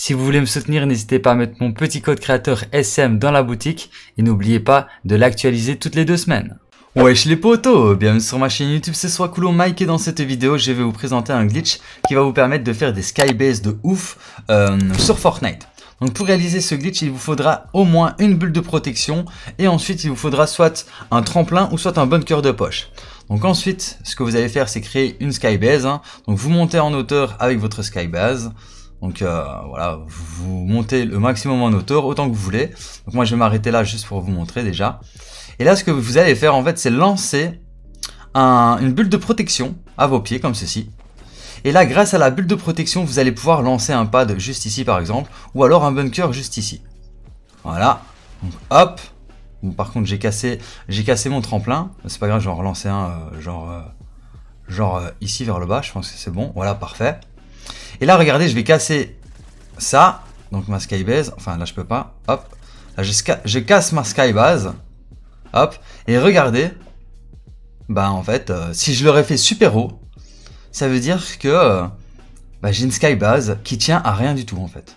Si vous voulez me soutenir, n'hésitez pas à mettre mon petit code créateur SM dans la boutique et n'oubliez pas de l'actualiser toutes les deux semaines. Wesh les potos, bienvenue sur ma chaîne YouTube, c'est soit Mike et dans cette vidéo je vais vous présenter un glitch qui va vous permettre de faire des skybases de ouf euh, sur Fortnite. Donc pour réaliser ce glitch, il vous faudra au moins une bulle de protection et ensuite il vous faudra soit un tremplin ou soit un bunker de poche. Donc ensuite, ce que vous allez faire c'est créer une skybase, hein. donc vous montez en hauteur avec votre skybase, donc euh, voilà, vous montez le maximum en hauteur, autant que vous voulez. Donc moi je vais m'arrêter là juste pour vous montrer déjà. Et là ce que vous allez faire en fait c'est lancer une bulle de protection à vos pieds comme ceci. Et là grâce à la bulle de protection vous allez pouvoir lancer un pad juste ici par exemple. Ou alors un bunker juste ici. Voilà. Donc hop. par contre j'ai cassé, cassé mon tremplin. C'est pas grave, je vais en relancer un euh, genre, euh, genre ici vers le bas. Je pense que c'est bon. Voilà, parfait. Et là, regardez, je vais casser ça. Donc ma skybase. Enfin, là, je peux pas. Hop. Là, je, casse ma skybase. Hop. Et regardez. Bah, en fait, euh, si je l'aurais fait super haut, ça veut dire que euh, bah, j'ai une skybase qui tient à rien du tout, en fait.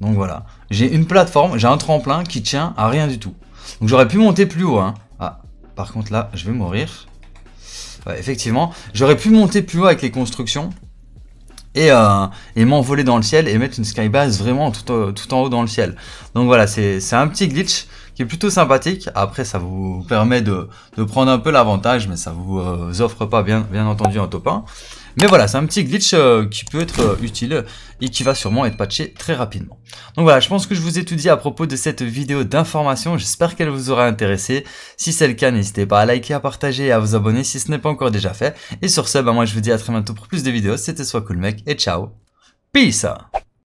Donc voilà. J'ai une plateforme, j'ai un tremplin qui tient à rien du tout. Donc j'aurais pu monter plus haut. Hein. Ah, par contre, là, je vais mourir. Ouais, effectivement, j'aurais pu monter plus haut avec les constructions. Euh, et, m'envoler dans le ciel et mettre une skybase vraiment tout, euh, en haut dans le ciel. Donc voilà, c'est un petit glitch qui est plutôt sympathique. Après, ça vous permet de, prendre un peu l'avantage, mais ça vous euh, offre pas, bien, bien entendu, un top 1. Mais voilà, c'est un petit glitch euh, qui peut être euh, utile et qui va sûrement être patché très rapidement. Donc voilà, je pense que je vous ai tout dit à propos de cette vidéo d'information. J'espère qu'elle vous aura intéressé. Si c'est le cas, n'hésitez pas à liker, à partager et à vous abonner si ce n'est pas encore déjà fait. Et sur ce, bah, moi je vous dis à très bientôt pour plus de vidéos. C'était Soit Cool Mec et ciao. Peace